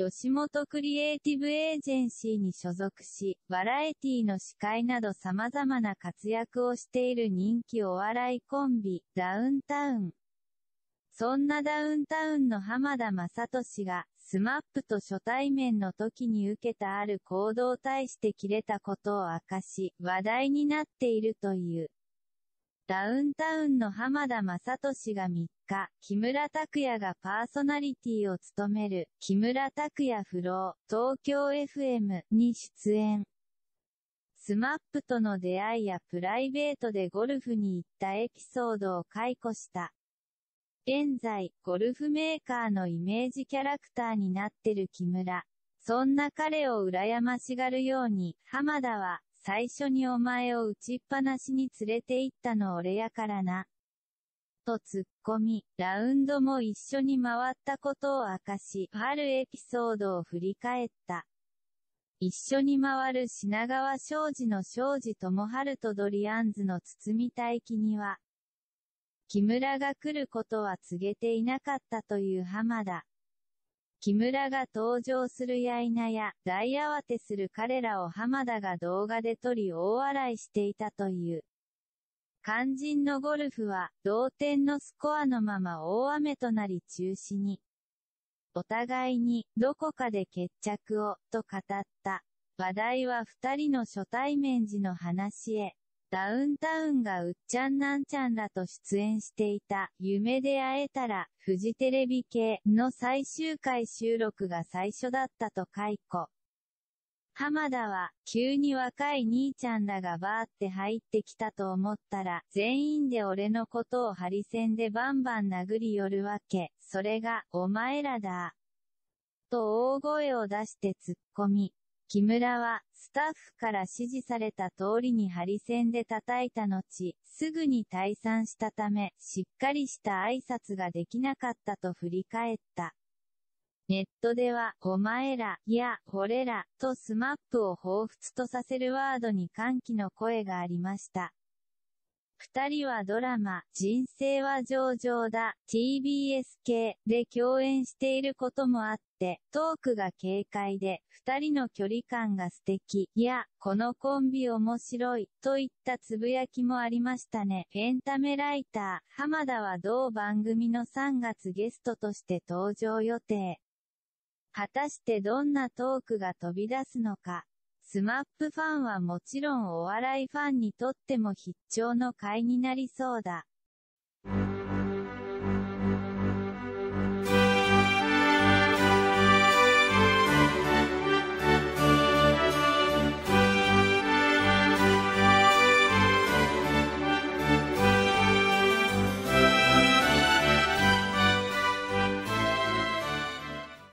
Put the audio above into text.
吉本クリエイティブエージェンシーに所属し、バラエティの司会など様々な活躍をしている人気お笑いコンビ、ダウンタウン。そんなダウンタウンの浜田雅俊が、スマップと初対面の時に受けたある行動を対して切れたことを明かし、話題になっているという。ダウンタウンの浜田雅俊が3果、木村拓哉がパーソナリティを務める、木村拓哉フロー、東京 FM に出演。スマップとの出会いやプライベートでゴルフに行ったエピソードを解雇した。現在、ゴルフメーカーのイメージキャラクターになってる木村。そんな彼を羨ましがるように、浜田は、最初にお前を打ちっぱなしに連れて行ったの俺やからな。とツッコミ、ラウンドも一緒に回ったことを明かし、あるエピソードを振り返った。一緒に回る品川庄司の庄司智春とドリアンズの包みた気には、木村が来ることは告げていなかったという浜田。木村が登場するやいなや、大慌てする彼らを浜田が動画で撮り大笑いしていたという。肝心のゴルフは、同点のスコアのまま大雨となり中止に。お互いに、どこかで決着を、と語った。話題は二人の初対面時の話へ。ダウンタウンがうっちゃんなんちゃんらと出演していた、夢で会えたら、フジテレビ系の最終回収録が最初だったと解雇。浜田は、急に若い兄ちゃんだがバーって入ってきたと思ったら、全員で俺のことをハリセンでバンバン殴り寄るわけ。それが、お前らだ。と大声を出して突っ込み、木村は、スタッフから指示された通りにハリセンで叩いた後、すぐに退散したため、しっかりした挨拶ができなかったと振り返った。ネットでは、お前ら、や、ほれら、とスマップを彷彿とさせるワードに歓喜の声がありました。二人はドラマ、人生は上々だ、TBS 系で共演していることもあって、トークが軽快で、二人の距離感が素敵、いや、このコンビ面白い、といったつぶやきもありましたね。エンタメライター、浜田は同番組の3月ゲストとして登場予定。果たしてどんなトークが飛び出すのか。スマップファンはもちろんお笑いファンにとっても必聴の会になりそうだ。